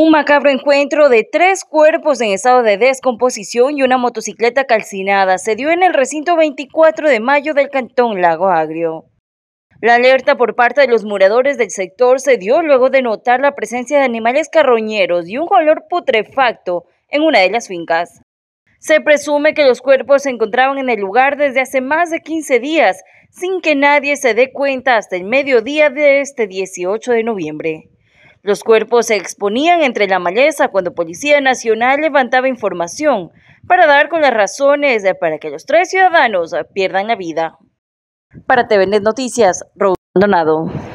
Un macabro encuentro de tres cuerpos en estado de descomposición y una motocicleta calcinada se dio en el recinto 24 de mayo del cantón Lago Agrio. La alerta por parte de los moradores del sector se dio luego de notar la presencia de animales carroñeros y un olor putrefacto en una de las fincas. Se presume que los cuerpos se encontraban en el lugar desde hace más de 15 días, sin que nadie se dé cuenta hasta el mediodía de este 18 de noviembre. Los cuerpos se exponían entre la maleza cuando Policía Nacional levantaba información para dar con las razones para que los tres ciudadanos pierdan la vida. Para TVN Noticias, Rodonado.